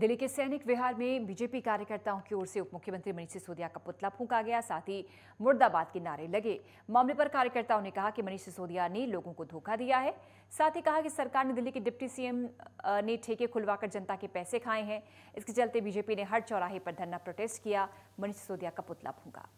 दिल्ली के सैनिक विहार में बीजेपी कार्यकर्ताओं की ओर से उप मुख्यमंत्री मनीष सिसोदिया का पुतला फूंका गया साथ ही मुर्दाबाद के नारे लगे मामले पर कार्यकर्ताओं ने कहा कि मनीष सिसोदिया ने लोगों को धोखा दिया है साथ ही कहा कि सरकार ने दिल्ली के डिप्टी सीएम ने ठेके खुलवाकर जनता के पैसे खाए हैं इसके चलते बीजेपी ने हर चौराहे पर धरना प्रोटेस्ट किया मनीष सिसोदिया का पुतला फूंका